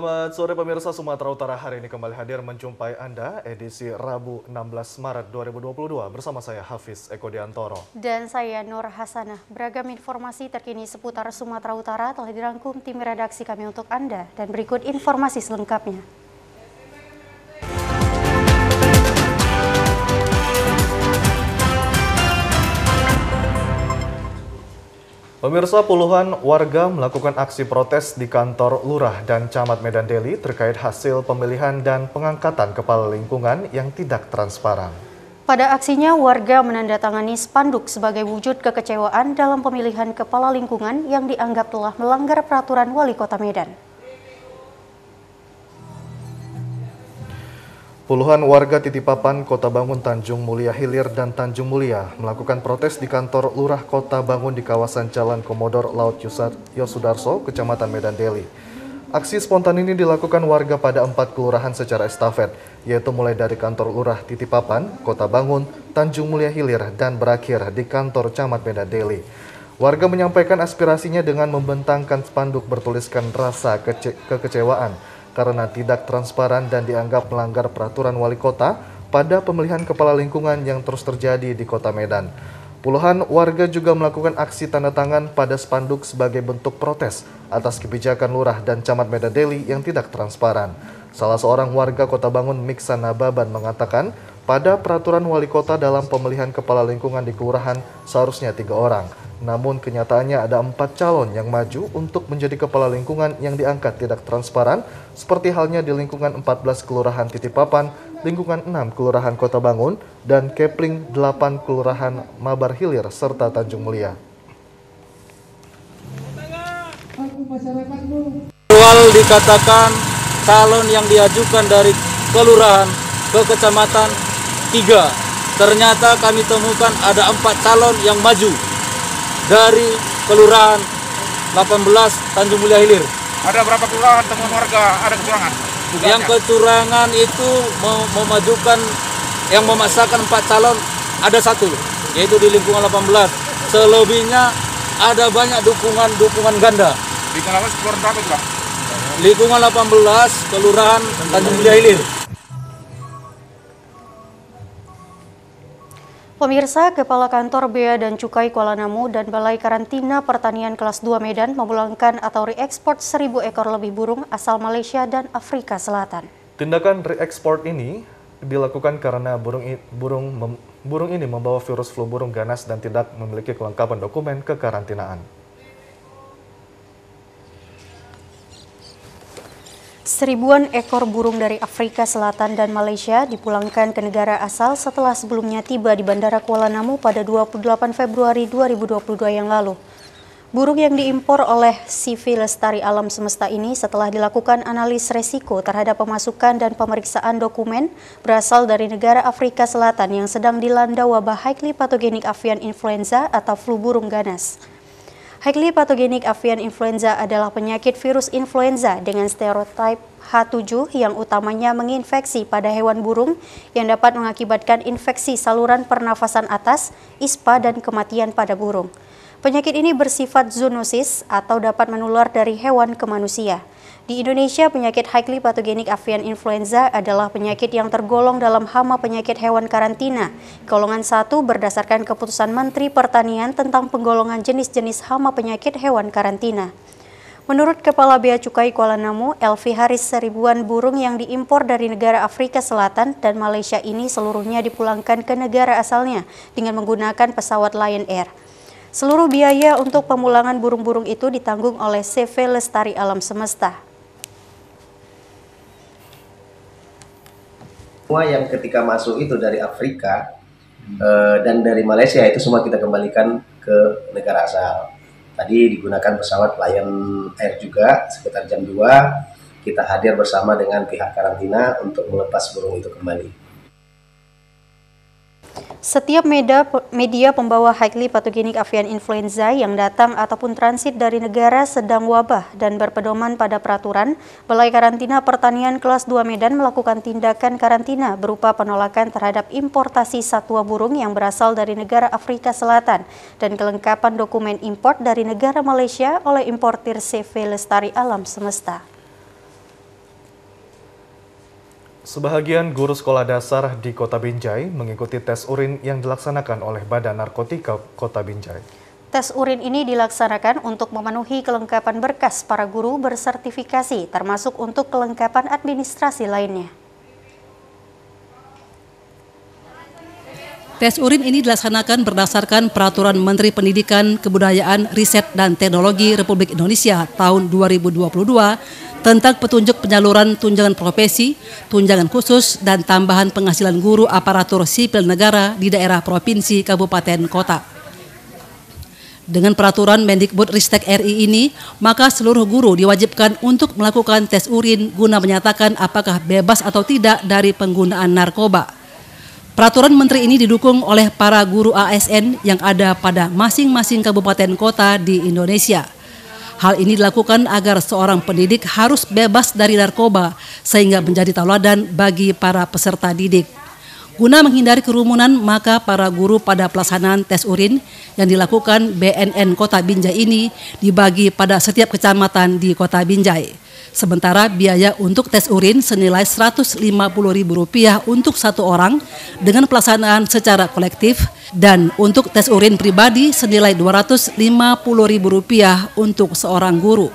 Selamat sore pemirsa Sumatera Utara hari ini kembali hadir menjumpai Anda edisi Rabu 16 Maret 2022 bersama saya Hafiz Eko Diantoro. Dan saya Nur Hasanah. Beragam informasi terkini seputar Sumatera Utara telah dirangkum tim redaksi kami untuk Anda dan berikut informasi selengkapnya. Pemirsa puluhan warga melakukan aksi protes di kantor lurah dan camat Medan Deli terkait hasil pemilihan dan pengangkatan kepala lingkungan yang tidak transparan. Pada aksinya, warga menandatangani spanduk sebagai wujud kekecewaan dalam pemilihan kepala lingkungan yang dianggap telah melanggar peraturan wali kota Medan. Puluhan warga Titipapan, Kota Bangun Tanjung Mulia Hilir dan Tanjung Mulia melakukan protes di kantor Lurah Kota Bangun di kawasan Jalan Komodor Laut Yosudarso, Kecamatan Medan Deli. Aksi spontan ini dilakukan warga pada empat kelurahan secara estafet, yaitu mulai dari kantor Lurah Titipapan, Kota Bangun, Tanjung Mulia Hilir, dan berakhir di kantor Camat Medan Deli. Warga menyampaikan aspirasinya dengan membentangkan spanduk bertuliskan rasa kece kekecewaan karena tidak transparan dan dianggap melanggar peraturan wali kota pada pemilihan kepala lingkungan yang terus terjadi di Kota Medan. Puluhan warga juga melakukan aksi tanda tangan pada spanduk sebagai bentuk protes atas kebijakan lurah dan camat Medan Deli yang tidak transparan. Salah seorang warga Kota Bangun Miksan Nababan mengatakan, pada peraturan wali kota dalam pemilihan kepala lingkungan di kelurahan seharusnya tiga orang. Namun kenyataannya ada empat calon yang maju untuk menjadi kepala lingkungan yang diangkat tidak transparan, seperti halnya di lingkungan 14 Kelurahan Titipapan, lingkungan 6 Kelurahan Kota Bangun, dan Kepling 8 Kelurahan Mabar Hilir serta Tanjung Mulia. Awal dikatakan calon yang diajukan dari kelurahan ke kecamatan tiga ternyata kami temukan ada empat calon yang maju dari kelurahan 18 Tanjung Mulia Hilir ada berapa kelurahan temuan warga ada kecurangan? yang ya? kecurangan itu memajukan yang memaksakan empat calon ada satu yaitu di lingkungan 18 selebihnya ada banyak dukungan-dukungan ganda Di kelurahan Lingkungan 18 kelurahan Tanjung Mulia Hilir Pemirsa, Kepala Kantor Bea dan Cukai Kuala Namu dan Balai Karantina Pertanian Kelas 2 Medan memulangkan atau reekspor 1.000 ekor lebih burung asal Malaysia dan Afrika Selatan. Tindakan reekspor ini dilakukan karena burung burung burung ini membawa virus flu burung ganas dan tidak memiliki kelengkapan dokumen kekarantinaan. Seribuan ekor burung dari Afrika Selatan dan Malaysia dipulangkan ke negara asal setelah sebelumnya tiba di Bandara Kuala Namu pada 28 Februari 2022 yang lalu. Burung yang diimpor oleh CV Lestari Alam Semesta ini setelah dilakukan analis resiko terhadap pemasukan dan pemeriksaan dokumen berasal dari negara Afrika Selatan yang sedang dilanda wabah highly pathogenic avian influenza atau flu burung ganas. Hekli patogenik avian influenza adalah penyakit virus influenza dengan stereotip H7 yang utamanya menginfeksi pada hewan burung yang dapat mengakibatkan infeksi saluran pernafasan atas, ispa, dan kematian pada burung. Penyakit ini bersifat zoonosis atau dapat menular dari hewan ke manusia. Di Indonesia, penyakit highly pathogenic avian influenza adalah penyakit yang tergolong dalam hama penyakit hewan karantina. Golongan 1 berdasarkan keputusan Menteri Pertanian tentang penggolongan jenis-jenis hama penyakit hewan karantina. Menurut Kepala Bea Cukai Kuala Namu, Elvi Haris, seribuan burung yang diimpor dari negara Afrika Selatan dan Malaysia ini seluruhnya dipulangkan ke negara asalnya dengan menggunakan pesawat Lion Air. Seluruh biaya untuk pemulangan burung-burung itu ditanggung oleh CV Lestari Alam Semesta. semua yang ketika masuk itu dari Afrika hmm. uh, dan dari Malaysia itu semua kita kembalikan ke negara asal. Tadi digunakan pesawat Lion Air juga sekitar jam 2 kita hadir bersama dengan pihak karantina untuk melepas burung itu kembali. Setiap media, media pembawa highly pathogenic avian influenza yang datang ataupun transit dari negara sedang wabah dan berpedoman pada peraturan, Balai Karantina Pertanian Kelas 2 Medan melakukan tindakan karantina berupa penolakan terhadap importasi satwa burung yang berasal dari negara Afrika Selatan dan kelengkapan dokumen import dari negara Malaysia oleh importir CV Lestari Alam Semesta. Sebahagian guru sekolah dasar di Kota Binjai mengikuti tes urin yang dilaksanakan oleh Badan Narkotika Kota Binjai. Tes urin ini dilaksanakan untuk memenuhi kelengkapan berkas para guru bersertifikasi, termasuk untuk kelengkapan administrasi lainnya. Tes urin ini dilaksanakan berdasarkan Peraturan Menteri Pendidikan, Kebudayaan, Riset, dan Teknologi Republik Indonesia tahun 2022 tentang petunjuk penyaluran tunjangan profesi, tunjangan khusus, dan tambahan penghasilan guru aparatur sipil negara di daerah provinsi, kabupaten, kota. Dengan peraturan Mendikbud Ristek RI ini, maka seluruh guru diwajibkan untuk melakukan tes urin guna menyatakan apakah bebas atau tidak dari penggunaan narkoba. Peraturan menteri ini didukung oleh para guru ASN yang ada pada masing-masing kabupaten kota di Indonesia. Hal ini dilakukan agar seorang pendidik harus bebas dari narkoba sehingga menjadi tauladan bagi para peserta didik. Guna menghindari kerumunan, maka para guru pada pelaksanaan tes urin yang dilakukan BNN Kota Binjai ini dibagi pada setiap kecamatan di Kota Binjai. Sementara biaya untuk tes urin senilai Rp150.000 untuk satu orang dengan pelaksanaan secara kolektif dan untuk tes urin pribadi senilai Rp250.000 untuk seorang guru.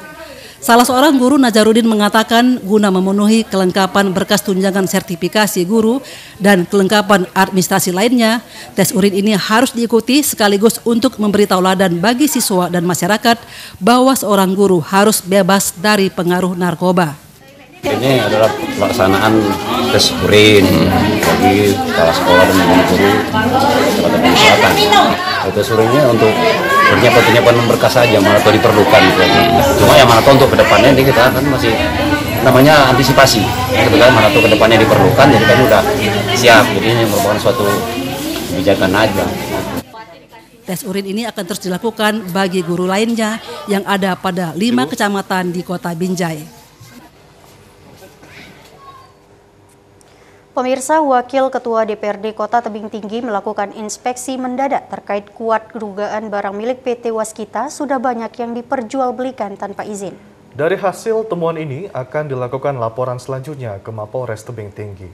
Salah seorang guru Najarudin mengatakan guna memenuhi kelengkapan berkas tunjangan sertifikasi guru dan kelengkapan administrasi lainnya, tes urin ini harus diikuti sekaligus untuk memberi tauladan bagi siswa dan masyarakat bahwa seorang guru harus bebas dari pengaruh narkoba. Ini adalah pelaksanaan tes urin bagi kepala sekolah dan guru masyarakat. Tes urinnya untuk akhirnya pentingnya saja malah Monaco diperlukan gitu. cuma ya Monaco untuk kedepannya ini kita kan masih namanya antisipasi gitu kan tuh kedepannya diperlukan jadi kan udah siap jadi ini merupakan suatu kebijakan aja Tes urin ini akan terus dilakukan bagi guru lainnya yang ada pada lima kecamatan di kota Binjai. Pemirsa Wakil Ketua DPRD Kota Tebing Tinggi melakukan inspeksi mendadak terkait kuat dugaan barang milik PT Waskita sudah banyak yang diperjualbelikan tanpa izin. Dari hasil temuan ini akan dilakukan laporan selanjutnya ke Mapolres Tebing Tinggi.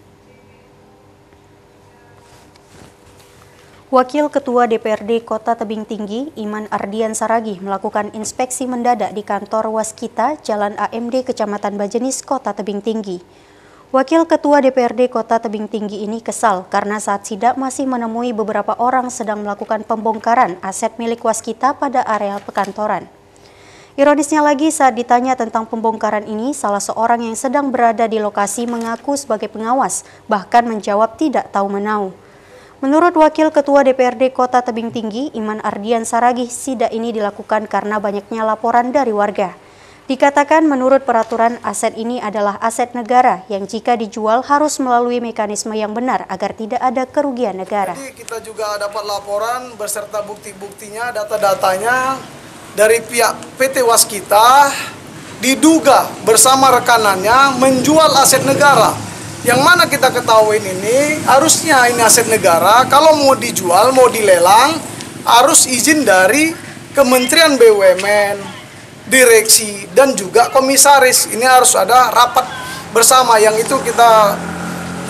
Wakil Ketua DPRD Kota Tebing Tinggi, Iman Ardian Saragih, melakukan inspeksi mendadak di kantor Waskita, Jalan AMD, Kecamatan Bajenis, Kota Tebing Tinggi. Wakil Ketua DPRD Kota Tebing Tinggi ini kesal karena saat sidak masih menemui beberapa orang sedang melakukan pembongkaran aset milik waskita pada areal pekantoran. Ironisnya lagi saat ditanya tentang pembongkaran ini, salah seorang yang sedang berada di lokasi mengaku sebagai pengawas, bahkan menjawab tidak tahu menau. Menurut Wakil Ketua DPRD Kota Tebing Tinggi, Iman Ardian Saragih, sidak ini dilakukan karena banyaknya laporan dari warga. Dikatakan menurut peraturan aset ini adalah aset negara yang jika dijual harus melalui mekanisme yang benar agar tidak ada kerugian negara. Jadi kita juga dapat laporan beserta bukti-buktinya, data-datanya dari pihak PT Waskita diduga bersama rekanannya menjual aset negara. Yang mana kita ketahui ini harusnya ini aset negara kalau mau dijual, mau dilelang harus izin dari Kementerian BUMN direksi dan juga komisaris ini harus ada rapat bersama yang itu kita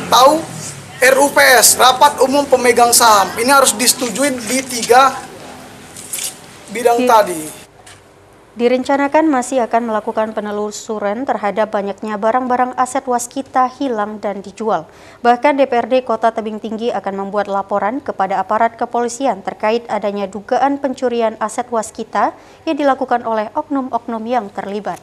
tahu RUPS rapat umum pemegang saham ini harus disetujui di tiga bidang hmm. tadi Direncanakan masih akan melakukan penelusuran terhadap banyaknya barang-barang aset waskita hilang dan dijual. Bahkan DPRD Kota Tebing Tinggi akan membuat laporan kepada aparat kepolisian terkait adanya dugaan pencurian aset waskita yang dilakukan oleh oknum-oknum yang terlibat.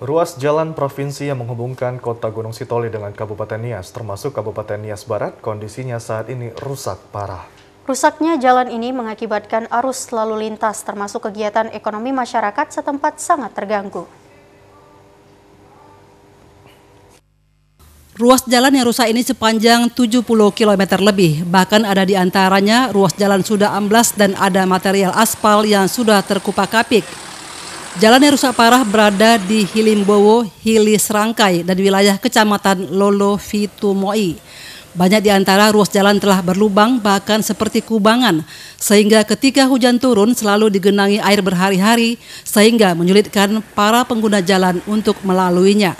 Ruas jalan provinsi yang menghubungkan kota Gunung Sitoli dengan Kabupaten Nias, termasuk Kabupaten Nias Barat, kondisinya saat ini rusak parah. Rusaknya jalan ini mengakibatkan arus lalu lintas termasuk kegiatan ekonomi masyarakat setempat sangat terganggu. Ruas jalan yang rusak ini sepanjang 70 km lebih, bahkan ada di antaranya ruas jalan sudah amblas dan ada material aspal yang sudah terkupak-kapik. Jalan yang rusak parah berada di Hilimbowo, Hili Serangkai, dan wilayah kecamatan Lolo Fitumoi. Banyak di antara ruas jalan telah berlubang bahkan seperti kubangan sehingga ketika hujan turun selalu digenangi air berhari-hari sehingga menyulitkan para pengguna jalan untuk melaluinya.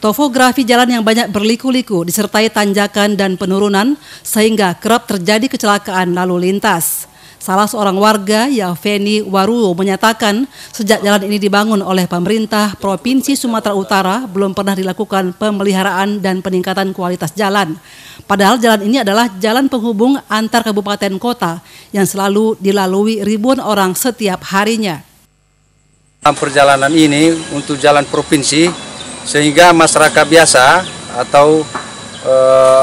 Topografi jalan yang banyak berliku-liku disertai tanjakan dan penurunan sehingga kerap terjadi kecelakaan lalu lintas. Salah seorang warga, Yaveni Waruo, menyatakan sejak jalan ini dibangun oleh pemerintah Provinsi Sumatera Utara belum pernah dilakukan pemeliharaan dan peningkatan kualitas jalan. Padahal jalan ini adalah jalan penghubung antar kabupaten kota yang selalu dilalui ribuan orang setiap harinya. Dalam perjalanan ini untuk jalan provinsi, sehingga masyarakat biasa atau e,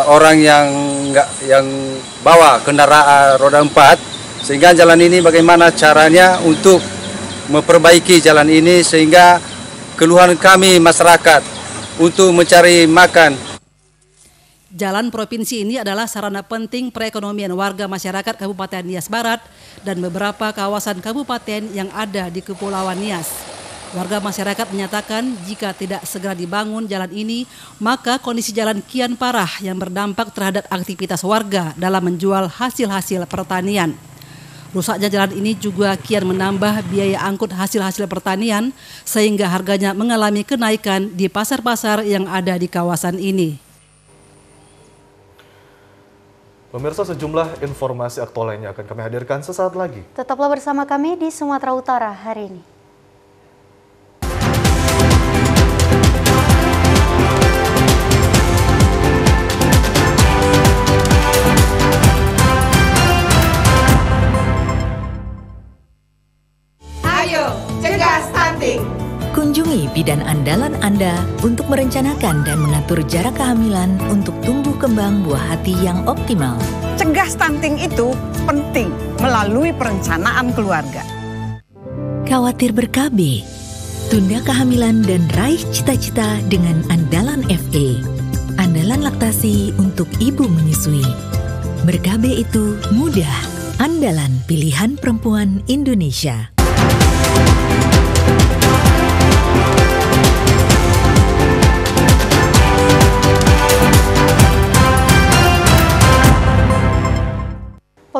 orang yang nggak yang bawa kendaraan roda empat sehingga jalan ini bagaimana caranya untuk memperbaiki jalan ini sehingga keluhan kami masyarakat untuk mencari makan. Jalan provinsi ini adalah sarana penting perekonomian warga masyarakat Kabupaten Nias Barat dan beberapa kawasan kabupaten yang ada di Kepulauan Nias. Warga masyarakat menyatakan jika tidak segera dibangun jalan ini, maka kondisi jalan kian parah yang berdampak terhadap aktivitas warga dalam menjual hasil-hasil pertanian. Rusaknya jalan ini juga kian menambah biaya angkut hasil-hasil pertanian sehingga harganya mengalami kenaikan di pasar-pasar yang ada di kawasan ini. Pemirsa sejumlah informasi aktual lainnya akan kami hadirkan sesaat lagi. Tetaplah bersama kami di Sumatera Utara hari ini. penting. Kunjungi bidan andalan Anda untuk merencanakan dan mengatur jarak kehamilan untuk tumbuh kembang buah hati yang optimal. Cegah stunting itu penting melalui perencanaan keluarga. Khawatir berKB, tunda kehamilan dan raih cita-cita dengan andalan FA. Andalan laktasi untuk ibu menyusui. BerKB itu mudah. Andalan pilihan perempuan Indonesia.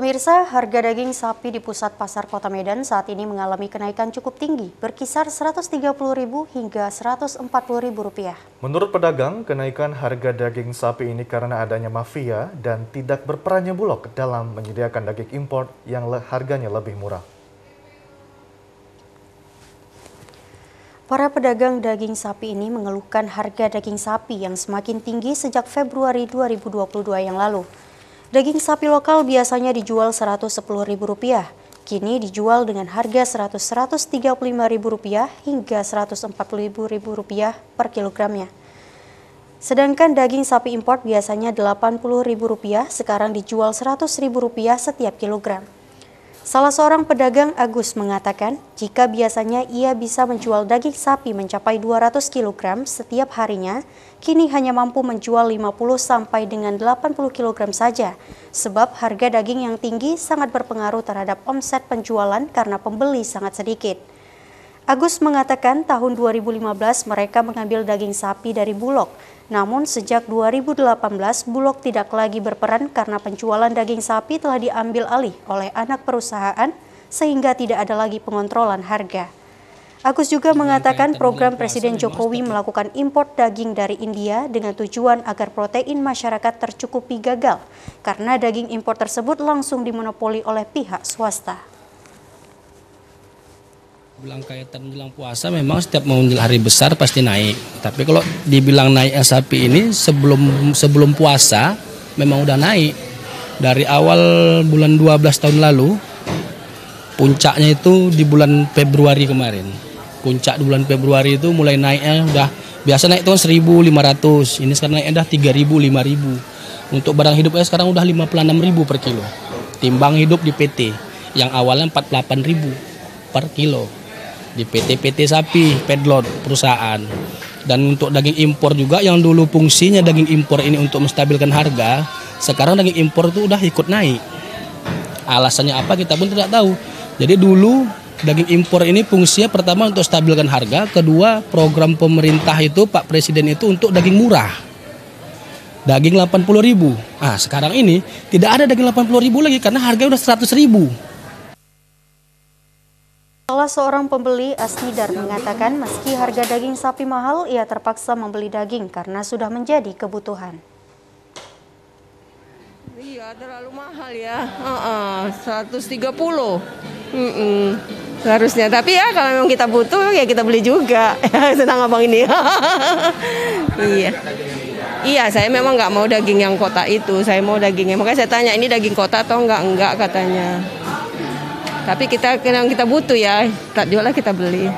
Pemirsa, harga daging sapi di pusat pasar kota Medan saat ini mengalami kenaikan cukup tinggi, berkisar Rp130.000 hingga Rp140.000. Menurut pedagang, kenaikan harga daging sapi ini karena adanya mafia dan tidak berperannya Bulog dalam menyediakan daging impor yang harganya lebih murah. Para pedagang daging sapi ini mengeluhkan harga daging sapi yang semakin tinggi sejak Februari 2022 yang lalu. Daging sapi lokal biasanya dijual Rp110.000, kini dijual dengan harga Rp100-135.000 hingga Rp140.000 per kilogramnya. Sedangkan daging sapi impor biasanya Rp80.000, sekarang dijual Rp100.000 setiap kilogram. Salah seorang pedagang Agus mengatakan, jika biasanya ia bisa menjual daging sapi mencapai 200 kg setiap harinya, kini hanya mampu menjual 50 sampai dengan 80 kg saja, sebab harga daging yang tinggi sangat berpengaruh terhadap omset penjualan karena pembeli sangat sedikit. Agus mengatakan tahun 2015 mereka mengambil daging sapi dari Bulog. Namun sejak 2018 Bulog tidak lagi berperan karena penjualan daging sapi telah diambil alih oleh anak perusahaan sehingga tidak ada lagi pengontrolan harga. Agus juga mengatakan program Presiden Jokowi melakukan import daging dari India dengan tujuan agar protein masyarakat tercukupi gagal karena daging impor tersebut langsung dimonopoli oleh pihak swasta bilang kaitan bilang puasa memang setiap mau hari besar pasti naik. Tapi kalau dibilang naik sapi ini sebelum sebelum puasa memang udah naik. Dari awal bulan 12 tahun lalu puncaknya itu di bulan Februari kemarin. Puncak di bulan Februari itu mulai naiknya udah biasa naik itu kan 1.500, ini sekarang naiknya udah 3.000, 5.000. Untuk barang hidupnya sekarang udah 56.000 per kilo. Timbang hidup di PT yang awalnya 48.000 per kilo di PT-PT sapi, pedlot perusahaan. Dan untuk daging impor juga yang dulu fungsinya daging impor ini untuk menstabilkan harga, sekarang daging impor itu udah ikut naik. Alasannya apa kita pun tidak tahu. Jadi dulu daging impor ini fungsinya pertama untuk stabilkan harga, kedua program pemerintah itu Pak Presiden itu untuk daging murah. Daging 80.000. Ah, sekarang ini tidak ada daging 80.000 lagi karena harganya udah 100.000 Salah seorang pembeli, Asnidar, mengatakan meski harga daging sapi mahal, ia terpaksa membeli daging karena sudah menjadi kebutuhan. Iya, terlalu mahal ya. Uh -uh, 130. Mm -mm. Harusnya, tapi ya kalau memang kita butuh ya kita beli juga. Senang abang ini. iya. Iya, saya memang nggak mau daging yang kota itu. Saya mau dagingnya. Makanya saya tanya ini daging kota atau nggak? Enggak katanya. Tapi kita yang kita butuh ya, tak jual lah kita beli.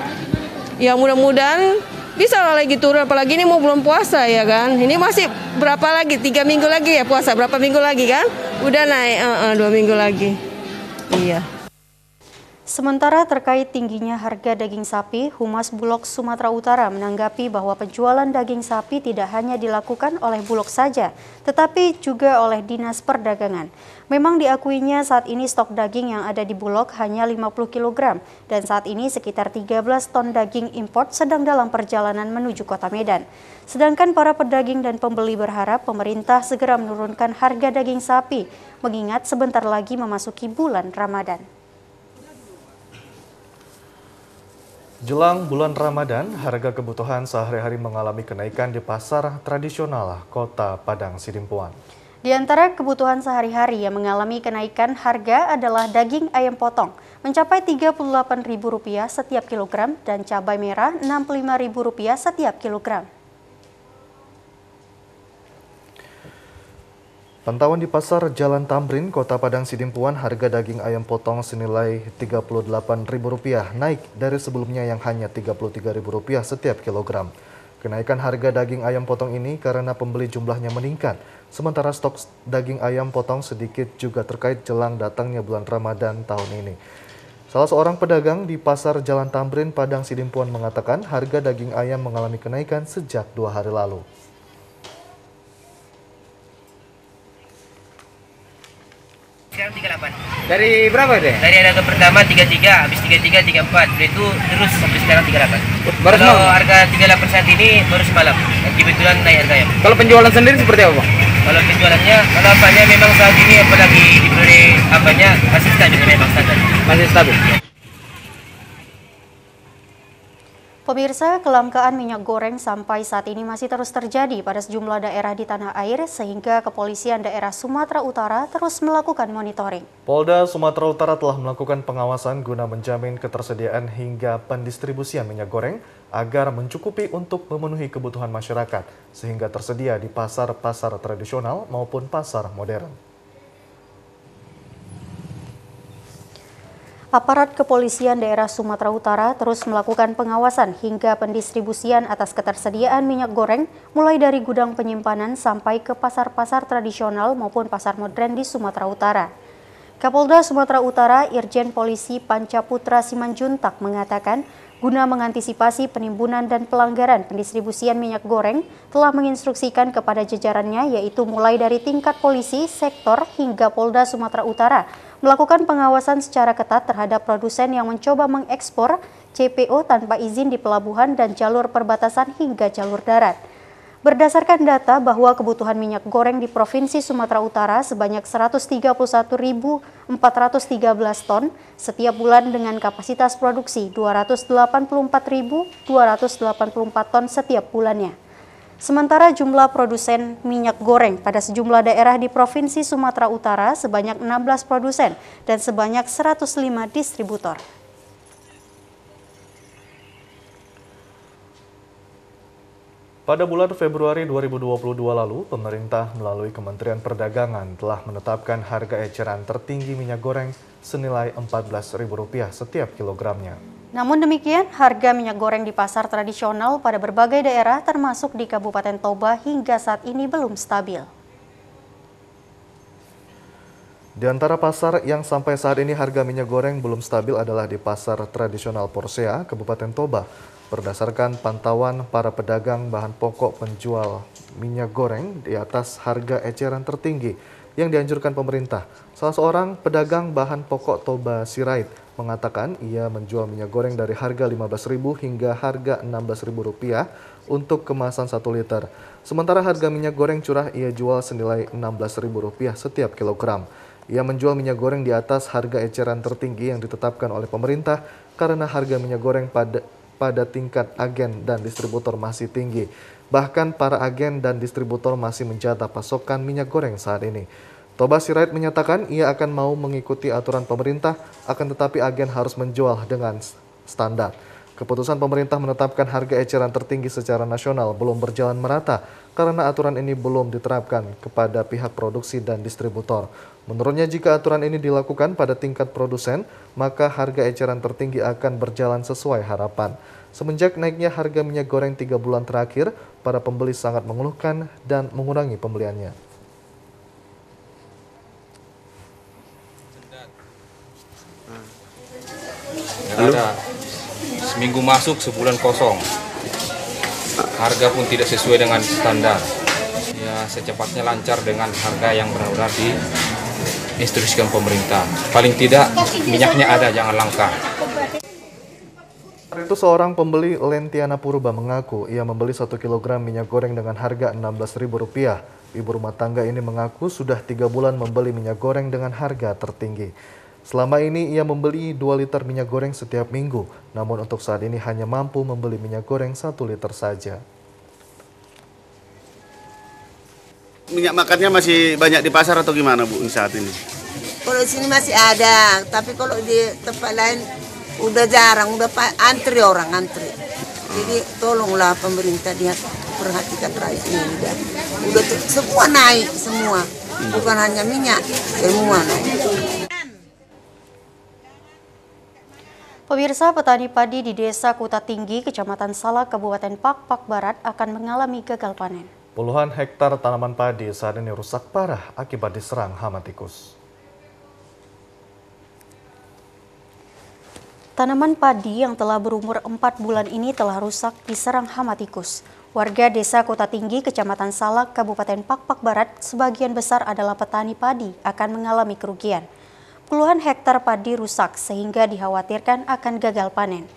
Ya mudah-mudahan bisa lah lagi turun apalagi ini mau belum puasa ya kan ini masih berapa lagi tiga minggu lagi ya puasa berapa minggu lagi kan udah naik uh, uh, dua minggu lagi iya Sementara terkait tingginya harga daging sapi, Humas Bulog Sumatera Utara menanggapi bahwa penjualan daging sapi tidak hanya dilakukan oleh Bulog saja, tetapi juga oleh Dinas Perdagangan. Memang diakuinya saat ini stok daging yang ada di Bulog hanya 50 kg dan saat ini sekitar 13 ton daging import sedang dalam perjalanan menuju kota Medan. Sedangkan para pedaging dan pembeli berharap pemerintah segera menurunkan harga daging sapi mengingat sebentar lagi memasuki bulan Ramadan. Jelang bulan Ramadan, harga kebutuhan sehari-hari mengalami kenaikan di pasar tradisional kota Padang Sidimpuan. Di antara kebutuhan sehari-hari yang mengalami kenaikan harga adalah daging ayam potong mencapai Rp38.000 setiap kilogram dan cabai merah Rp65.000 setiap kilogram. Pantauan di pasar Jalan Tamrin, Kota Padang Sidimpuan, harga daging ayam potong senilai Rp38.000 naik dari sebelumnya yang hanya Rp33.000 setiap kilogram. Kenaikan harga daging ayam potong ini karena pembeli jumlahnya meningkat, sementara stok daging ayam potong sedikit juga terkait jelang datangnya bulan Ramadan tahun ini. Salah seorang pedagang di pasar Jalan Tamrin, Padang Sidimpuan mengatakan harga daging ayam mengalami kenaikan sejak dua hari lalu. sekarang 38 dari berapa deh dari harga pertama 33 habis 33 34 dari itu terus sampai sekarang 38 baru kalau semalam. harga 38 saat ini baru semalam dan kebetulan naik harganya kalau penjualan sendiri seperti apa kalau penjualannya kalau apanya memang saat ini apalagi diberi apanya masih stabil memang standar masih stabil ya. Pemirsa, kelangkaan minyak goreng sampai saat ini masih terus terjadi pada sejumlah daerah di tanah air sehingga kepolisian daerah Sumatera Utara terus melakukan monitoring. Polda Sumatera Utara telah melakukan pengawasan guna menjamin ketersediaan hingga pendistribusian minyak goreng agar mencukupi untuk memenuhi kebutuhan masyarakat sehingga tersedia di pasar-pasar tradisional maupun pasar modern. aparat kepolisian daerah Sumatera Utara terus melakukan pengawasan hingga pendistribusian atas ketersediaan minyak goreng mulai dari gudang penyimpanan sampai ke pasar-pasar tradisional maupun pasar modern di Sumatera Utara. Kapolda Sumatera Utara Irjen Polisi Pancaputra Simanjuntak mengatakan guna mengantisipasi penimbunan dan pelanggaran pendistribusian minyak goreng telah menginstruksikan kepada jajarannya yaitu mulai dari tingkat polisi, sektor hingga Polda Sumatera Utara melakukan pengawasan secara ketat terhadap produsen yang mencoba mengekspor CPO tanpa izin di pelabuhan dan jalur perbatasan hingga jalur darat. Berdasarkan data bahwa kebutuhan minyak goreng di Provinsi Sumatera Utara sebanyak 131.413 ton setiap bulan dengan kapasitas produksi 284.284 ton setiap bulannya. Sementara jumlah produsen minyak goreng pada sejumlah daerah di Provinsi Sumatera Utara sebanyak 16 produsen dan sebanyak 105 distributor. Pada bulan Februari 2022 lalu, pemerintah melalui Kementerian Perdagangan telah menetapkan harga eceran tertinggi minyak goreng senilai Rp14.000 setiap kilogramnya. Namun demikian, harga minyak goreng di pasar tradisional pada berbagai daerah termasuk di Kabupaten Toba hingga saat ini belum stabil. Di antara pasar yang sampai saat ini harga minyak goreng belum stabil adalah di pasar tradisional Porsea, Kabupaten Toba. Berdasarkan pantauan para pedagang bahan pokok penjual minyak goreng di atas harga eceran tertinggi yang dianjurkan pemerintah. Salah seorang pedagang bahan pokok Toba Sirait mengatakan ia menjual minyak goreng dari harga Rp15.000 hingga harga Rp16.000 untuk kemasan 1 liter. Sementara harga minyak goreng curah ia jual senilai Rp16.000 setiap kilogram. Ia menjual minyak goreng di atas harga eceran tertinggi yang ditetapkan oleh pemerintah karena harga minyak goreng pada pada tingkat agen dan distributor masih tinggi. Bahkan para agen dan distributor masih menjata pasokan minyak goreng saat ini. Toba Sirait menyatakan ia akan mau mengikuti aturan pemerintah, akan tetapi agen harus menjual dengan standar. Keputusan pemerintah menetapkan harga eceran tertinggi secara nasional belum berjalan merata karena aturan ini belum diterapkan kepada pihak produksi dan distributor. Menurutnya jika aturan ini dilakukan pada tingkat produsen, maka harga eceran tertinggi akan berjalan sesuai harapan. Semenjak naiknya harga minyak goreng tiga bulan terakhir, para pembeli sangat mengeluhkan dan mengurangi pembeliannya. belum ada seminggu masuk sebulan kosong harga pun tidak sesuai dengan standar ya secepatnya lancar dengan harga yang benar-benar instruksikan pemerintah paling tidak minyaknya ada jangan langka itu seorang pembeli Lentiana Purba mengaku ia membeli 1 kg minyak goreng dengan harga Rp16.000. Ibu rumah tangga ini mengaku sudah tiga bulan membeli minyak goreng dengan harga tertinggi. Selama ini ia membeli 2 liter minyak goreng setiap minggu, namun untuk saat ini hanya mampu membeli minyak goreng 1 liter saja. Minyak makannya masih banyak di pasar atau gimana Bu saat ini? Kalau di sini masih ada, tapi kalau di tempat lain udah jarang, udah antri orang antri. Jadi tolonglah pemerintah dia perhatikan rakyat ini. Udah, udah semua naik semua, bukan hanya minyak, semua naik. Pemirsa petani padi di Desa Kuta Tinggi, Kecamatan Salak, Kabupaten Pakpak Barat akan mengalami gagal panen. Puluhan hektar tanaman padi saat ini rusak parah akibat diserang hama tikus. Tanaman padi yang telah berumur 4 bulan ini telah rusak diserang hama tikus. Warga Desa Kota Tinggi, Kecamatan Salak, Kabupaten Pakpak Barat, sebagian besar adalah petani padi, akan mengalami kerugian puluhan hektar padi rusak sehingga dikhawatirkan akan gagal panen.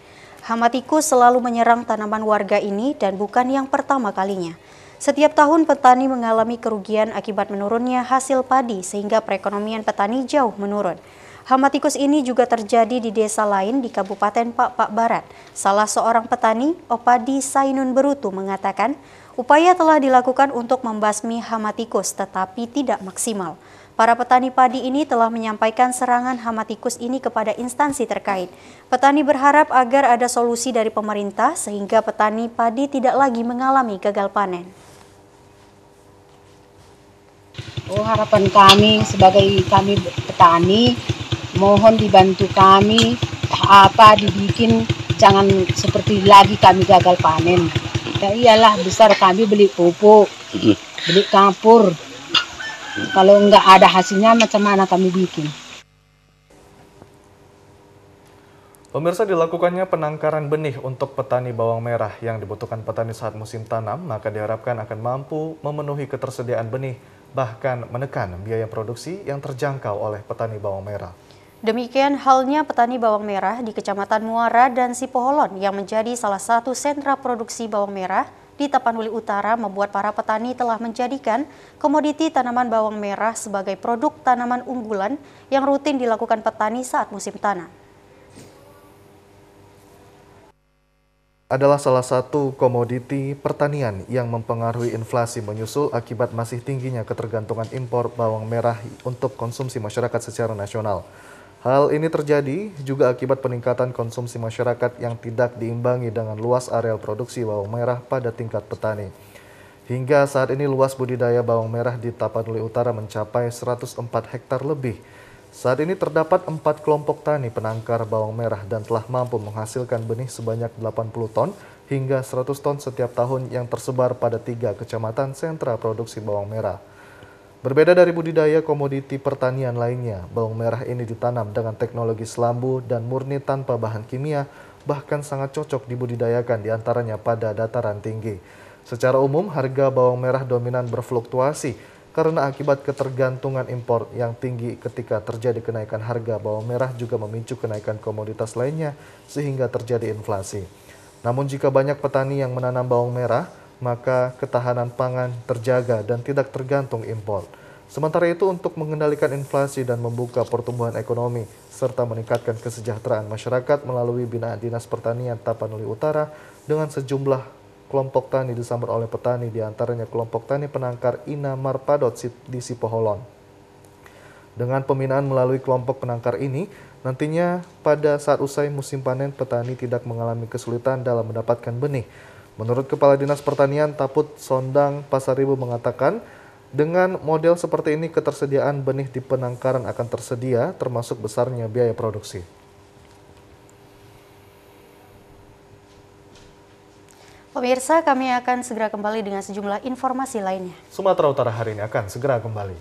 Hama tikus selalu menyerang tanaman warga ini dan bukan yang pertama kalinya. Setiap tahun petani mengalami kerugian akibat menurunnya hasil padi sehingga perekonomian petani jauh menurun. Hama tikus ini juga terjadi di desa lain di Kabupaten Pak Pak Barat. Salah seorang petani, Opadi Sainun Berutu, mengatakan upaya telah dilakukan untuk membasmi hama tikus tetapi tidak maksimal. Para petani padi ini telah menyampaikan serangan hama tikus ini kepada instansi terkait. Petani berharap agar ada solusi dari pemerintah sehingga petani padi tidak lagi mengalami gagal panen. Oh, harapan kami sebagai kami petani mohon dibantu kami apa dibikin jangan seperti lagi kami gagal panen. Ya iyalah besar kami beli pupuk, beli kapur, kalau nggak ada hasilnya macam mana kami bikin? Pemirsa dilakukannya penangkaran benih untuk petani bawang merah yang dibutuhkan petani saat musim tanam, maka diharapkan akan mampu memenuhi ketersediaan benih, bahkan menekan biaya produksi yang terjangkau oleh petani bawang merah. Demikian halnya petani bawang merah di Kecamatan Muara dan Sipoholon yang menjadi salah satu sentra produksi bawang merah di Tapanuli Utara membuat para petani telah menjadikan komoditi tanaman bawang merah sebagai produk tanaman unggulan yang rutin dilakukan petani saat musim tanam. adalah salah satu komoditi pertanian yang mempengaruhi inflasi menyusul akibat masih tingginya ketergantungan impor bawang merah untuk konsumsi masyarakat secara nasional. Hal ini terjadi juga akibat peningkatan konsumsi masyarakat yang tidak diimbangi dengan luas areal produksi bawang merah pada tingkat petani. Hingga saat ini luas budidaya bawang merah di Tapanuli Utara mencapai 104 hektar lebih. Saat ini terdapat empat kelompok tani penangkar bawang merah dan telah mampu menghasilkan benih sebanyak 80 ton hingga 100 ton setiap tahun yang tersebar pada tiga kecamatan sentra produksi bawang merah. Berbeda dari budidaya komoditi pertanian lainnya, bawang merah ini ditanam dengan teknologi selambu dan murni tanpa bahan kimia, bahkan sangat cocok dibudidayakan diantaranya pada dataran tinggi. Secara umum, harga bawang merah dominan berfluktuasi karena akibat ketergantungan impor yang tinggi ketika terjadi kenaikan harga bawang merah juga memicu kenaikan komoditas lainnya sehingga terjadi inflasi. Namun jika banyak petani yang menanam bawang merah, maka ketahanan pangan terjaga dan tidak tergantung impor. Sementara itu untuk mengendalikan inflasi dan membuka pertumbuhan ekonomi serta meningkatkan kesejahteraan masyarakat melalui binaan Dinas Pertanian Tapanuli Utara dengan sejumlah kelompok tani disambar oleh petani diantaranya kelompok tani penangkar Ina Marpadot di Sipoholon. Dengan pembinaan melalui kelompok penangkar ini, nantinya pada saat usai musim panen petani tidak mengalami kesulitan dalam mendapatkan benih Menurut Kepala Dinas Pertanian Taput Sondang Pasaribu mengatakan, dengan model seperti ini ketersediaan benih di penangkaran akan tersedia termasuk besarnya biaya produksi. Pemirsa, kami akan segera kembali dengan sejumlah informasi lainnya. Sumatera Utara hari ini akan segera kembali.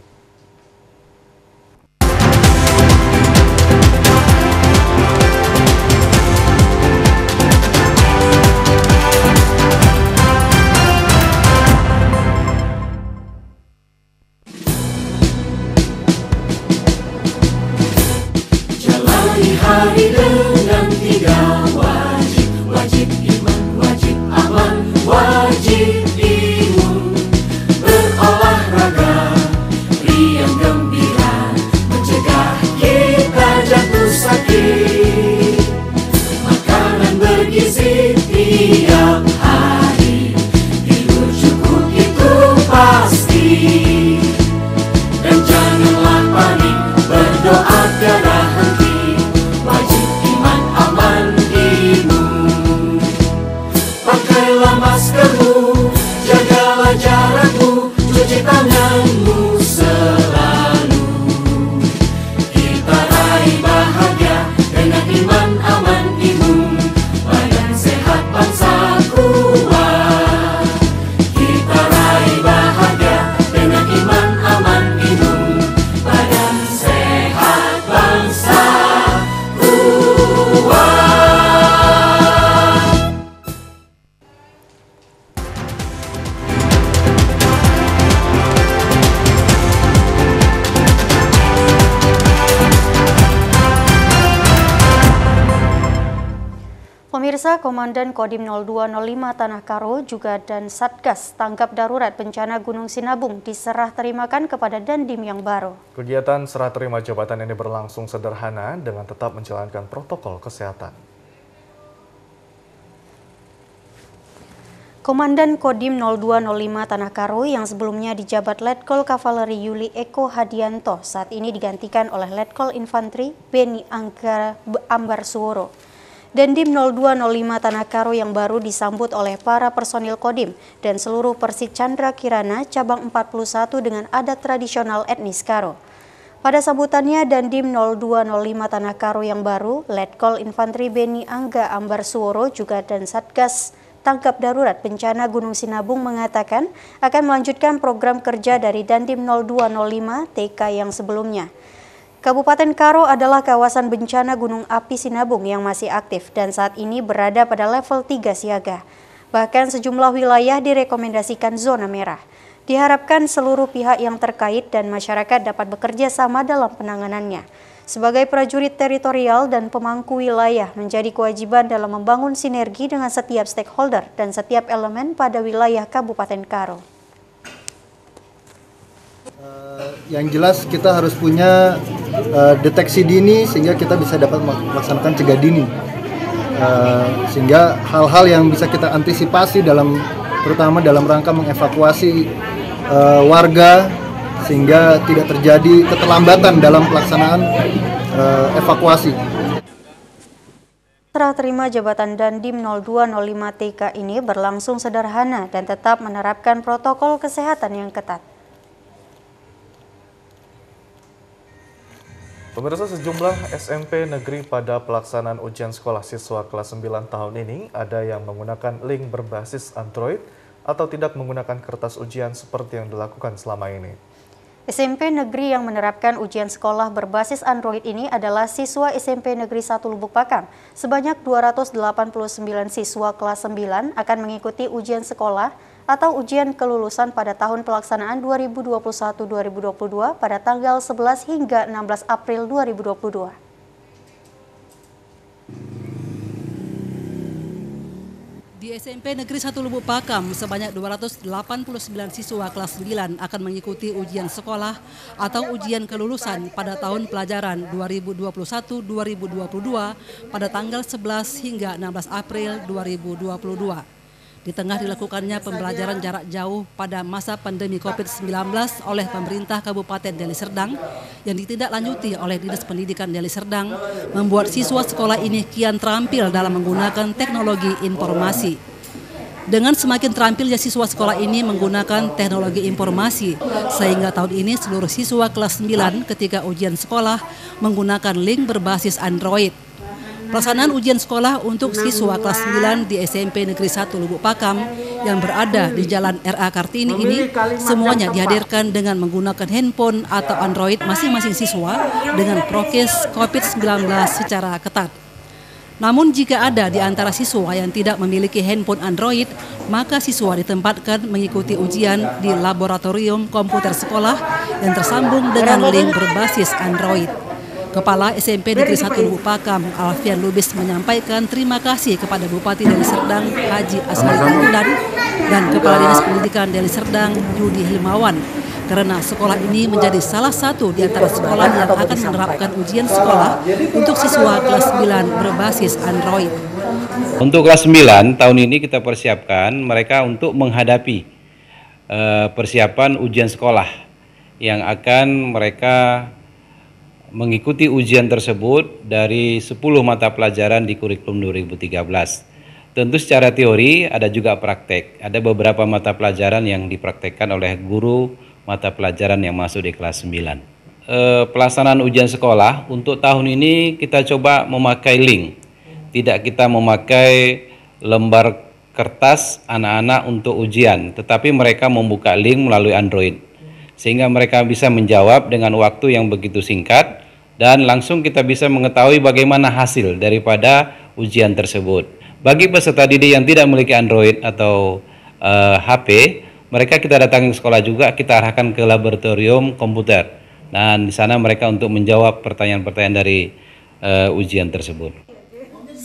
Kodim 0205 Tanah Karo juga dan Satgas Tanggap Darurat Bencana Gunung Sinabung diserah terimakan kepada Dandim yang baru. Kegiatan serah terima jabatan ini berlangsung sederhana dengan tetap menjalankan protokol kesehatan. Komandan Kodim 0205 Tanah Karo yang sebelumnya dijabat Letkol Kavaleri Yuli Eko Hadianto saat ini digantikan oleh Letkol Infanteri Beni Angga Ambar Suworo. Dandim 0205 Tanah Karo yang baru disambut oleh para personil Kodim dan seluruh Persit Chandra Kirana cabang 41 dengan adat tradisional etnis Karo. Pada sambutannya, Dandim 0205 Tanah Karo yang baru, Letkol Infanteri Beni Angga Ambar Suworo juga dan Satgas Tangkap Darurat Bencana Gunung Sinabung mengatakan akan melanjutkan program kerja dari Dandim 0205 TK yang sebelumnya. Kabupaten Karo adalah kawasan bencana Gunung Api Sinabung yang masih aktif dan saat ini berada pada level 3 siaga. Bahkan sejumlah wilayah direkomendasikan zona merah. Diharapkan seluruh pihak yang terkait dan masyarakat dapat bekerja sama dalam penanganannya. Sebagai prajurit teritorial dan pemangku wilayah menjadi kewajiban dalam membangun sinergi dengan setiap stakeholder dan setiap elemen pada wilayah Kabupaten Karo. Uh, yang jelas kita harus punya uh, deteksi dini sehingga kita bisa dapat melaksanakan cegah dini. Uh, sehingga hal-hal yang bisa kita antisipasi dalam terutama dalam rangka mengevakuasi uh, warga sehingga tidak terjadi keterlambatan dalam pelaksanaan uh, evakuasi. Serah terima jabatan Dandim 0205 TK ini berlangsung sederhana dan tetap menerapkan protokol kesehatan yang ketat. Pemirsa sejumlah SMP negeri pada pelaksanaan ujian sekolah siswa kelas 9 tahun ini ada yang menggunakan link berbasis Android atau tidak menggunakan kertas ujian seperti yang dilakukan selama ini. SMP negeri yang menerapkan ujian sekolah berbasis Android ini adalah siswa SMP Negeri 1 Lubuk Pakam. Sebanyak 289 siswa kelas 9 akan mengikuti ujian sekolah atau ujian kelulusan pada tahun pelaksanaan 2021-2022 pada tanggal 11 hingga 16 April 2022. Di SMP Negeri 1 Lubuk Pakam, sebanyak 289 siswa kelas 9 akan mengikuti ujian sekolah atau ujian kelulusan pada tahun pelajaran 2021-2022 pada tanggal 11 hingga 16 April 2022. Di tengah dilakukannya pembelajaran jarak jauh pada masa pandemi COVID-19 oleh pemerintah Kabupaten Deli Serdang yang ditindaklanjuti oleh Dinas Pendidikan Deli Serdang membuat siswa sekolah ini kian terampil dalam menggunakan teknologi informasi. Dengan semakin terampilnya siswa sekolah ini menggunakan teknologi informasi, sehingga tahun ini seluruh siswa kelas 9 ketika ujian sekolah menggunakan link berbasis Android. Nah. Pelaksanaan ujian sekolah untuk siswa kelas 9 di SMP Negeri 1 Lubuk Pakam yang berada di Jalan RA Kartini ini semuanya dihadirkan dengan menggunakan handphone atau Android masing-masing siswa dengan prokes COVID-19 secara ketat. Namun jika ada di antara siswa yang tidak memiliki handphone Android, maka siswa ditempatkan mengikuti ujian di laboratorium komputer sekolah yang tersambung dengan link berbasis Android. Kepala SMP Negeri 1 Pakam Alfian Lubis menyampaikan terima kasih kepada Bupati Deli Serdang Haji Aswar Ramdan dan Kepala Dinas Pendidikan Deli Serdang Yudi Hilmawan karena sekolah ini menjadi salah satu di antara sekolah yang akan menerapkan ujian sekolah untuk siswa kelas 9 berbasis Android. Untuk kelas 9 tahun ini kita persiapkan mereka untuk menghadapi eh, persiapan ujian sekolah yang akan mereka mengikuti ujian tersebut dari 10 mata pelajaran di kurikulum 2013. Tentu secara teori ada juga praktek. Ada beberapa mata pelajaran yang dipraktekkan oleh guru mata pelajaran yang masuk di kelas 9. E, eh, pelaksanaan ujian sekolah untuk tahun ini kita coba memakai link. Tidak kita memakai lembar kertas anak-anak untuk ujian, tetapi mereka membuka link melalui Android, sehingga mereka bisa menjawab dengan waktu yang begitu singkat dan langsung kita bisa mengetahui bagaimana hasil daripada ujian tersebut. Bagi peserta didik yang tidak memiliki Android atau uh, eh, HP, mereka kita datangi sekolah juga, kita arahkan ke laboratorium komputer. Dan di sana mereka untuk menjawab pertanyaan-pertanyaan dari uh, ujian tersebut.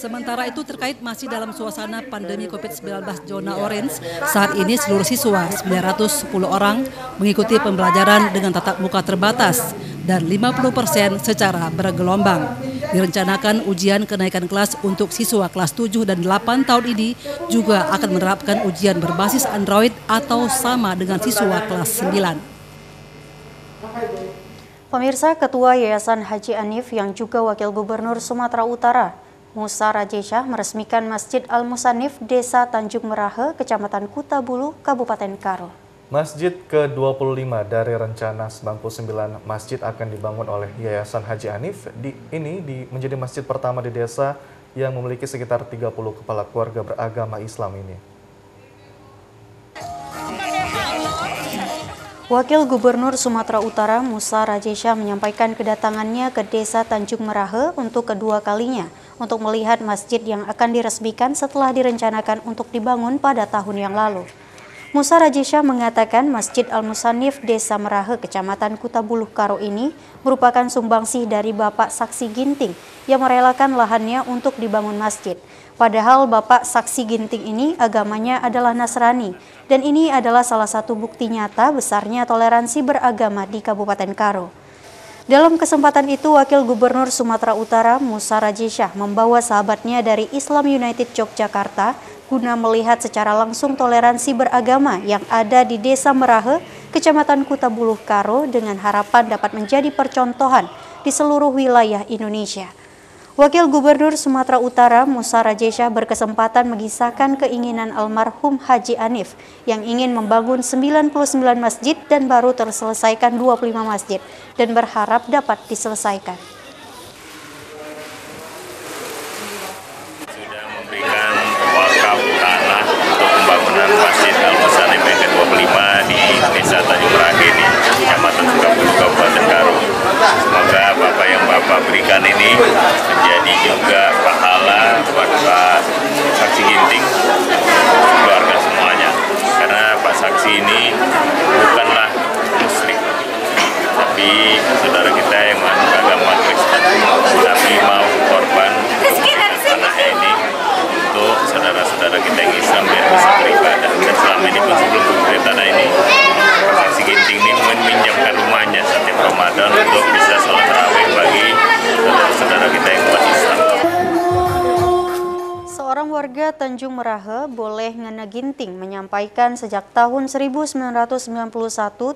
Sementara itu terkait masih dalam suasana pandemi COVID-19 zona orange, saat ini seluruh siswa 910 orang mengikuti pembelajaran dengan tatap muka terbatas dan 50 persen secara bergelombang. Direncanakan ujian kenaikan kelas untuk siswa kelas 7 dan 8 tahun ini juga akan menerapkan ujian berbasis Android atau sama dengan siswa kelas 9. Pemirsa Ketua Yayasan Haji Anif yang juga Wakil Gubernur Sumatera Utara Musa Rajesyah meresmikan Masjid Al-Musanif Desa Tanjung Merahe, Kecamatan Kutabulu, Kabupaten Karo. Masjid ke-25 dari rencana 99 masjid akan dibangun oleh Yayasan Haji Anif. Di, ini di, menjadi masjid pertama di desa yang memiliki sekitar 30 kepala keluarga beragama Islam ini. Wakil Gubernur Sumatera Utara Musa Rajesha menyampaikan kedatangannya ke Desa Tanjung Merahe untuk kedua kalinya untuk melihat masjid yang akan diresmikan setelah direncanakan untuk dibangun pada tahun yang lalu. Musa Rajesha mengatakan Masjid Al-Musanif Desa Merahe Kecamatan Kutabuluh Karo ini merupakan sumbangsih dari Bapak Saksi Ginting yang merelakan lahannya untuk dibangun masjid. Padahal Bapak Saksi Ginting ini agamanya adalah Nasrani dan ini adalah salah satu bukti nyata besarnya toleransi beragama di Kabupaten Karo. Dalam kesempatan itu, Wakil Gubernur Sumatera Utara Musa Rajisyah membawa sahabatnya dari Islam United Yogyakarta guna melihat secara langsung toleransi beragama yang ada di Desa Merahe, Kecamatan Kuta Buluh Karo dengan harapan dapat menjadi percontohan di seluruh wilayah Indonesia. Wakil Gubernur Sumatera Utara Musa Rajesha berkesempatan mengisahkan keinginan almarhum Haji Anif yang ingin membangun 99 masjid dan baru terselesaikan 25 masjid dan berharap dapat diselesaikan. Sudah memberikan wakaf tanah untuk pembangunan masjid Al-Musanif yang ke-25 di Desa Tanjung pabrikan ini menjadi juga pahala buat Pak Saksi Ginting Tanjung Merahe boleh ngena ginting menyampaikan sejak tahun 1991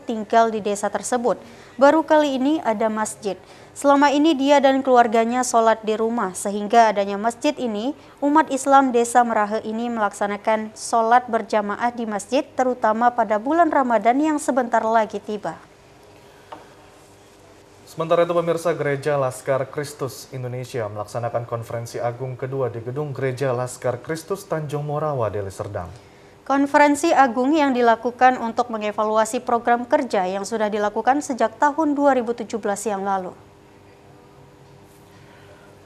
tinggal di desa tersebut. Baru kali ini ada masjid. Selama ini dia dan keluarganya sholat di rumah sehingga adanya masjid ini, umat Islam desa Merahe ini melaksanakan sholat berjamaah di masjid terutama pada bulan Ramadan yang sebentar lagi tiba. Sementara itu pemirsa Gereja Laskar Kristus Indonesia melaksanakan konferensi agung kedua di gedung Gereja Laskar Kristus Tanjung Morawa, Deli Serdang. Konferensi agung yang dilakukan untuk mengevaluasi program kerja yang sudah dilakukan sejak tahun 2017 yang lalu.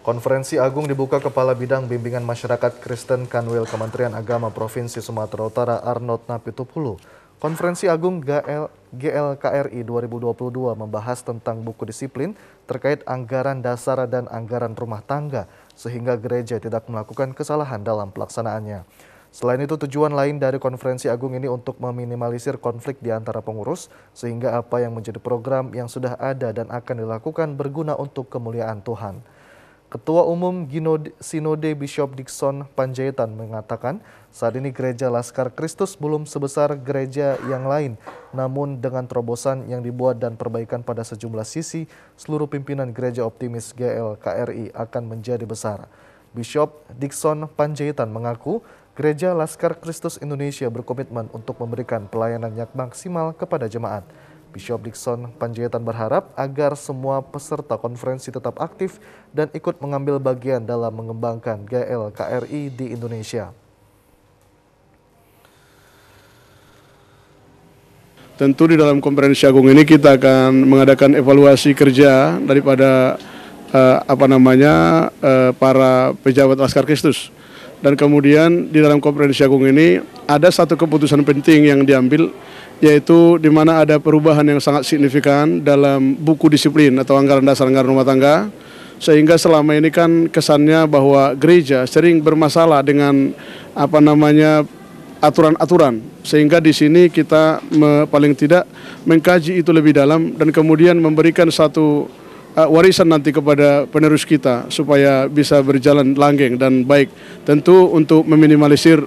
Konferensi Agung dibuka Kepala Bidang Bimbingan Masyarakat Kristen Kanwil Kementerian Agama Provinsi Sumatera Utara Arnold Napitupulu Konferensi Agung GL, GLKRI 2022 membahas tentang buku disiplin terkait anggaran dasar dan anggaran rumah tangga sehingga gereja tidak melakukan kesalahan dalam pelaksanaannya. Selain itu tujuan lain dari konferensi agung ini untuk meminimalisir konflik di antara pengurus sehingga apa yang menjadi program yang sudah ada dan akan dilakukan berguna untuk kemuliaan Tuhan. Ketua Umum Gino Sinode Bishop Dixon Panjaitan mengatakan, saat ini gereja Laskar Kristus belum sebesar gereja yang lain, namun dengan terobosan yang dibuat dan perbaikan pada sejumlah sisi, seluruh pimpinan gereja optimis GLKRI akan menjadi besar. Bishop Dixon Panjaitan mengaku, gereja Laskar Kristus Indonesia berkomitmen untuk memberikan pelayanan yang maksimal kepada jemaat. Bishop Dixon Panjaitan berharap agar semua peserta konferensi tetap aktif dan ikut mengambil bagian dalam mengembangkan GLKRI di Indonesia. Tentu di dalam konferensi agung ini kita akan mengadakan evaluasi kerja daripada eh, apa namanya eh, para pejabat Laskar Kristus. Dan kemudian di dalam konferensi agung ini ada satu keputusan penting yang diambil yaitu di mana ada perubahan yang sangat signifikan dalam buku disiplin atau anggaran dasar anggaran rumah tangga sehingga selama ini kan kesannya bahwa gereja sering bermasalah dengan apa namanya aturan-aturan sehingga di sini kita me, paling tidak mengkaji itu lebih dalam dan kemudian memberikan satu uh, warisan nanti kepada penerus kita supaya bisa berjalan langgeng dan baik tentu untuk meminimalisir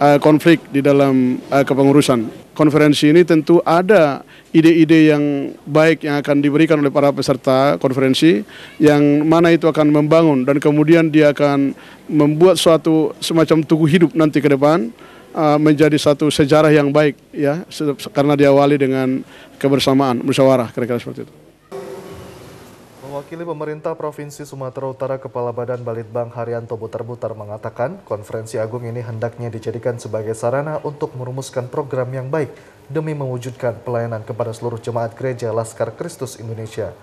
uh, konflik di dalam uh, kepengurusan. Konferensi ini tentu ada ide-ide yang baik yang akan diberikan oleh para peserta konferensi yang mana itu akan membangun dan kemudian dia akan membuat suatu semacam tugu hidup nanti ke depan uh, menjadi satu sejarah yang baik ya karena diawali dengan kebersamaan musyawarah kira-kira seperti itu. Wakili pemerintah Provinsi Sumatera Utara Kepala Badan Balitbang Haryanto Butar-Butar mengatakan konferensi agung ini hendaknya dijadikan sebagai sarana untuk merumuskan program yang baik demi mewujudkan pelayanan kepada seluruh jemaat gereja Laskar Kristus Indonesia.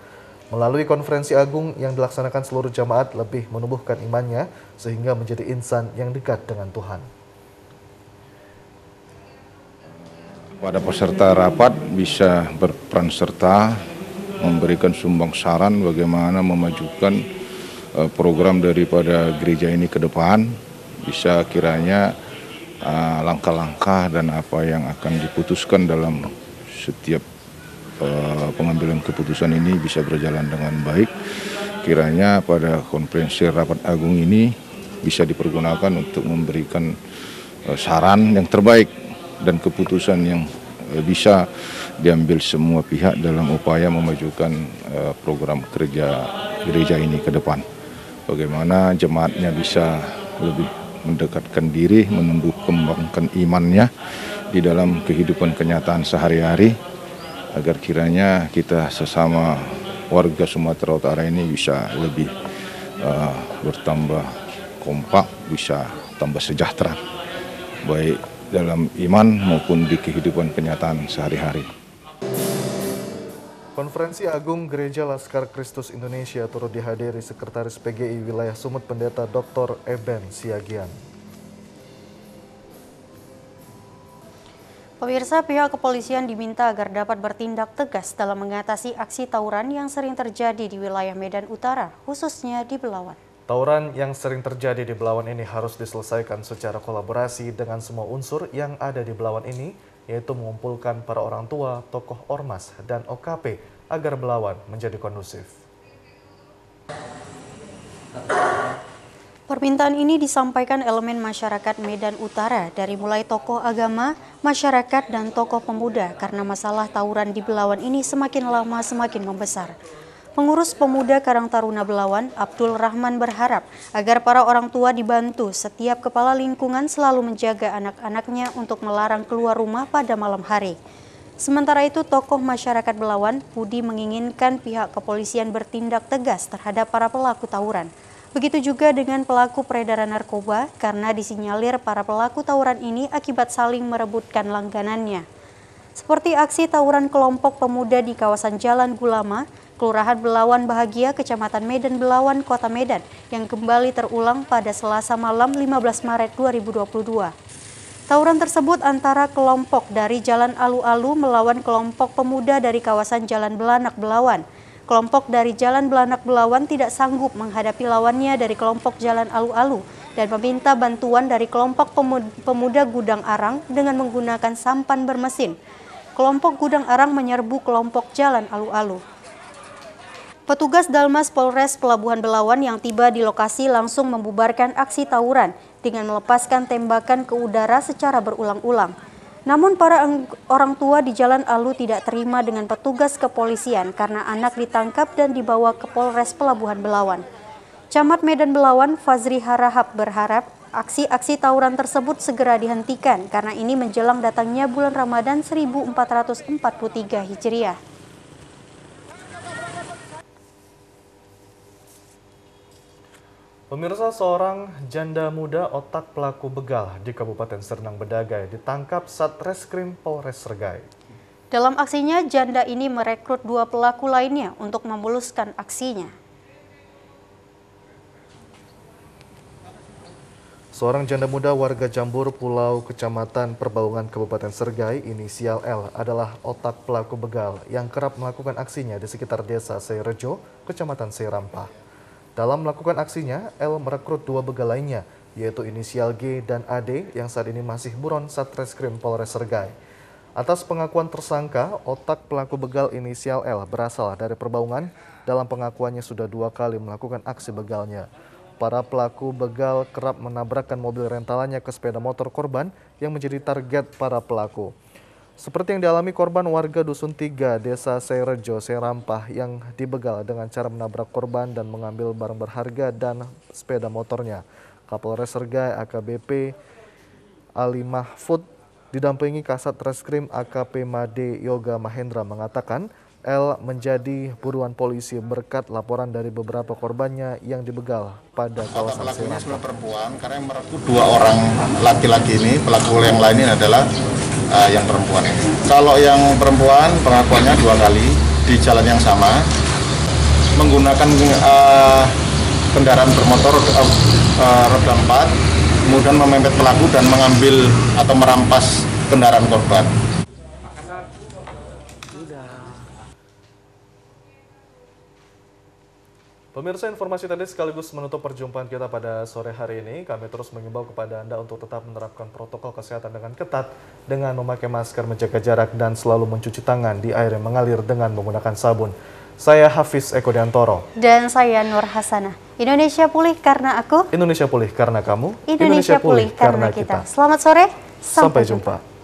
Melalui konferensi agung yang dilaksanakan seluruh jemaat lebih menumbuhkan imannya sehingga menjadi insan yang dekat dengan Tuhan. Pada peserta rapat bisa berperan serta memberikan sumbang saran bagaimana memajukan eh, program daripada gereja ini ke depan bisa kiranya eh, langkah-langkah dan apa yang akan diputuskan dalam setiap eh, pengambilan keputusan ini bisa berjalan dengan baik kiranya pada konferensi rapat agung ini bisa dipergunakan untuk memberikan saran yang terbaik dan keputusan yang Eh, bisa diambil semua pihak dalam upaya memajukan eh, program kerja gereja ini ke depan. Bagaimana jemaatnya bisa lebih mendekatkan diri, menumbuh kembangkan imannya di dalam kehidupan kenyataan sehari-hari agar kiranya kita sesama warga Sumatera Utara ini bisa lebih uh, bertambah kompak, bisa tambah sejahtera. Baik dalam iman maupun di kehidupan kenyataan sehari-hari. Konferensi Agung Gereja Laskar Kristus Indonesia turut dihadiri Sekretaris PGI Wilayah Sumut Pendeta Dr. Eben Siagian. Pemirsa, pihak kepolisian diminta agar dapat bertindak tegas dalam mengatasi aksi tawuran yang sering terjadi di wilayah Medan Utara, khususnya di Belawan. Tawuran yang sering terjadi di Belawan ini harus diselesaikan secara kolaborasi dengan semua unsur yang ada di Belawan ini, yaitu mengumpulkan para orang tua, tokoh ormas, dan OKP agar Belawan menjadi kondusif. Permintaan ini disampaikan elemen masyarakat Medan Utara dari mulai tokoh agama, masyarakat, dan tokoh pemuda karena masalah tawuran di Belawan ini semakin lama semakin membesar. Pengurus Pemuda Karang Taruna Belawan, Abdul Rahman berharap agar para orang tua dibantu setiap kepala lingkungan selalu menjaga anak-anaknya untuk melarang keluar rumah pada malam hari. Sementara itu, tokoh masyarakat Belawan, Budi menginginkan pihak kepolisian bertindak tegas terhadap para pelaku tawuran. Begitu juga dengan pelaku peredaran narkoba karena disinyalir para pelaku tawuran ini akibat saling merebutkan langganannya. Seperti aksi tawuran kelompok pemuda di kawasan Jalan Gulama, Kelurahan Belawan Bahagia, Kecamatan Medan Belawan, Kota Medan yang kembali terulang pada Selasa malam 15 Maret 2022. Tawuran tersebut antara kelompok dari Jalan Alu-Alu melawan kelompok pemuda dari kawasan Jalan Belanak Belawan. Kelompok dari Jalan Belanak Belawan tidak sanggup menghadapi lawannya dari kelompok Jalan Alu-Alu dan meminta bantuan dari kelompok pemuda Gudang Arang dengan menggunakan sampan bermesin. Kelompok Gudang Arang menyerbu kelompok Jalan Alu-Alu. Petugas Dalmas Polres Pelabuhan Belawan yang tiba di lokasi langsung membubarkan aksi tawuran dengan melepaskan tembakan ke udara secara berulang-ulang. Namun para orang tua di Jalan Alu tidak terima dengan petugas kepolisian karena anak ditangkap dan dibawa ke Polres Pelabuhan Belawan. Camat Medan Belawan Fazri Harahap berharap aksi-aksi tawuran tersebut segera dihentikan karena ini menjelang datangnya bulan Ramadan 1443 Hijriah. Pemirsa seorang janda muda otak pelaku begal di Kabupaten Serdang Bedagai ditangkap Satreskrim Polres Sergai. Dalam aksinya, janda ini merekrut dua pelaku lainnya untuk memuluskan aksinya. Seorang janda muda warga Jambur Pulau Kecamatan Perbaungan Kabupaten Sergai inisial L adalah otak pelaku begal yang kerap melakukan aksinya di sekitar desa Seirejo, Kecamatan Seirampah. Dalam melakukan aksinya, L merekrut dua begal lainnya, yaitu inisial G dan AD yang saat ini masih buron Satreskrim Polres Sergai. Atas pengakuan tersangka, otak pelaku begal inisial L berasal dari perbaungan. Dalam pengakuannya sudah dua kali melakukan aksi begalnya. Para pelaku begal kerap menabrakkan mobil rentalannya ke sepeda motor korban yang menjadi target para pelaku. Seperti yang dialami korban warga Dusun tiga Desa Serejo, Serampah yang dibegal dengan cara menabrak korban dan mengambil barang berharga dan sepeda motornya. Kapolres Sergai AKBP Ali Mahfud didampingi Kasat Reskrim AKP Made Yoga Mahendra mengatakan L menjadi buruan polisi berkat laporan dari beberapa korbannya yang dibegal pada kawasan Pelakunya sudah perempuan karena yang merekrut dua orang laki-laki ini, pelaku yang lainnya adalah uh, yang perempuan ini. Kalau yang perempuan pengakuannya dua kali di jalan yang sama menggunakan uh, kendaraan bermotor uh, uh, roda empat, kemudian memepet pelaku dan mengambil atau merampas kendaraan korban. Pemirsa informasi tadi sekaligus menutup perjumpaan kita pada sore hari ini. Kami terus mengimbau kepada Anda untuk tetap menerapkan protokol kesehatan dengan ketat dengan memakai masker, menjaga jarak, dan selalu mencuci tangan di air yang mengalir dengan menggunakan sabun. Saya Hafiz Eko Diantoro. Dan saya Nur Hasanah. Indonesia pulih karena aku. Indonesia pulih karena kamu. Indonesia, Indonesia pulih, pulih karena kita. kita. Selamat sore. Sampai, sampai jumpa. jumpa.